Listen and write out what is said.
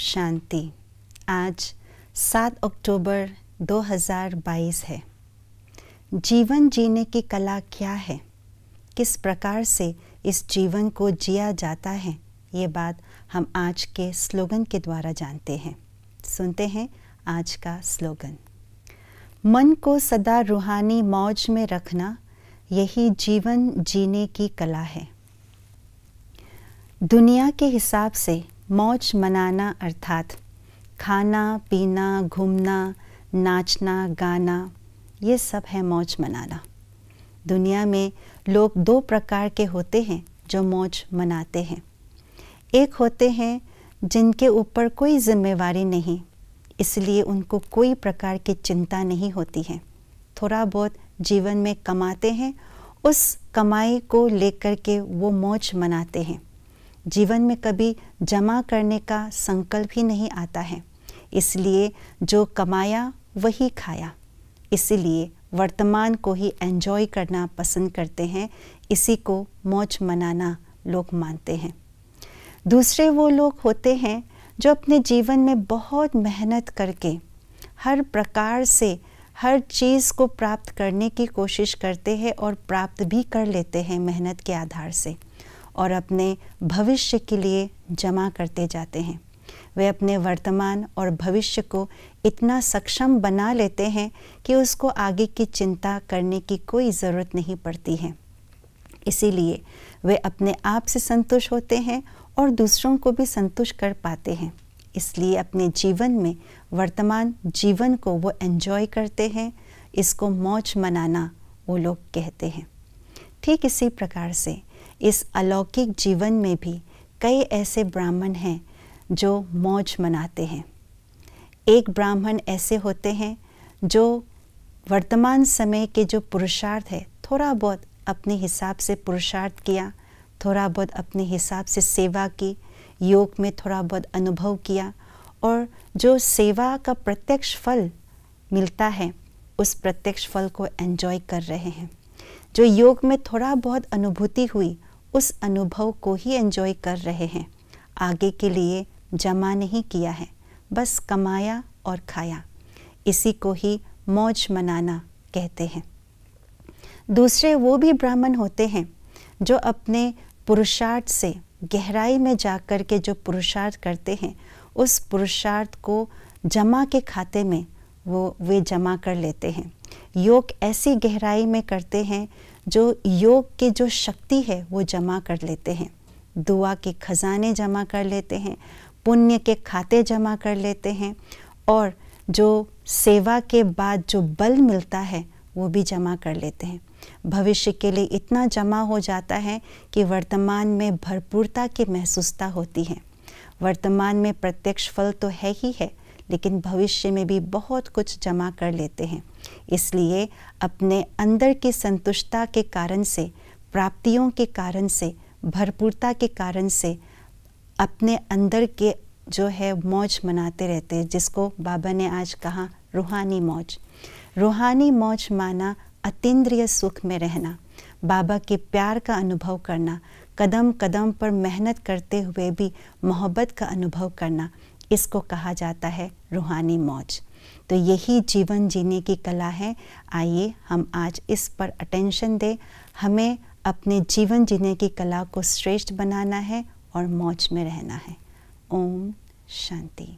शांति आज 7 अक्टूबर 2022 है जीवन जीने की कला क्या है किस प्रकार से इस जीवन को जिया जाता है ये बात हम आज के स्लोगन के द्वारा जानते हैं सुनते हैं आज का स्लोगन मन को सदा रूहानी मौज में रखना यही जीवन जीने की कला है दुनिया के हिसाब से मौज मनाना अर्थात खाना पीना घूमना नाचना गाना ये सब है मौज मनाना दुनिया में लोग दो प्रकार के होते हैं जो मौज मनाते हैं एक होते हैं जिनके ऊपर कोई जिम्मेवारी नहीं इसलिए उनको कोई प्रकार की चिंता नहीं होती है थोड़ा बहुत जीवन में कमाते हैं उस कमाई को लेकर के वो मौज मनाते हैं जीवन में कभी जमा करने का संकल्प ही नहीं आता है इसलिए जो कमाया वही खाया इसलिए वर्तमान को ही एंजॉय करना पसंद करते हैं इसी को मौज मनाना लोग मानते हैं दूसरे वो लोग होते हैं जो अपने जीवन में बहुत मेहनत करके हर प्रकार से हर चीज़ को प्राप्त करने की कोशिश करते हैं और प्राप्त भी कर लेते हैं मेहनत के आधार से और अपने भविष्य के लिए जमा करते जाते हैं वे अपने वर्तमान और भविष्य को इतना सक्षम बना लेते हैं कि उसको आगे की चिंता करने की कोई ज़रूरत नहीं पड़ती है इसीलिए वे अपने आप से संतुष्ट होते हैं और दूसरों को भी संतुष्ट कर पाते हैं इसलिए अपने जीवन में वर्तमान जीवन को वो एन्जॉय करते हैं इसको मौज मनाना वो लोग कहते हैं ठीक इसी प्रकार से इस अलौकिक जीवन में भी कई ऐसे ब्राह्मण हैं जो मौज मनाते हैं एक ब्राह्मण ऐसे होते हैं जो वर्तमान समय के जो पुरुषार्थ है थोड़ा बहुत अपने हिसाब से पुरुषार्थ किया थोड़ा बहुत अपने हिसाब से सेवा की योग में थोड़ा बहुत अनुभव किया और जो सेवा का प्रत्यक्ष फल मिलता है उस प्रत्यक्ष फल को एन्जॉय कर रहे हैं जो योग में थोड़ा बहुत अनुभूति हुई उस अनुभव को ही एंजॉय कर रहे हैं आगे के लिए जमा नहीं किया है बस कमाया और खाया इसी को ही मौज मनाना कहते हैं दूसरे वो भी ब्राह्मण होते हैं जो अपने पुरुषार्थ से गहराई में जाकर के जो पुरुषार्थ करते हैं उस पुरुषार्थ को जमा के खाते में वो वे जमा कर लेते हैं योग ऐसी गहराई में करते हैं जो योग की जो शक्ति है वो जमा कर लेते हैं दुआ के खजाने जमा कर लेते हैं पुण्य के खाते जमा कर लेते हैं और जो सेवा के बाद जो बल मिलता है वो भी जमा कर लेते हैं भविष्य के लिए इतना जमा हो जाता है कि वर्तमान में भरपूरता की महसूसता होती है वर्तमान में प्रत्यक्ष फल तो है ही है लेकिन भविष्य में भी बहुत कुछ जमा कर लेते हैं इसलिए अपने अंदर की संतुष्टता के कारण से प्राप्तियों के कारण से भरपूरता के कारण से अपने अंदर के जो है मौज मनाते रहते हैं जिसको बाबा ने आज कहा रूहानी मौज रूहानी मौज माना अतीन्द्रिय सुख में रहना बाबा के प्यार का अनुभव करना कदम कदम पर मेहनत करते हुए भी मोहब्बत का अनुभव करना इसको कहा जाता है रूहानी मौज तो यही जीवन जीने की कला है आइए हम आज इस पर अटेंशन दें हमें अपने जीवन जीने की कला को श्रेष्ठ बनाना है और मौज में रहना है ओम शांति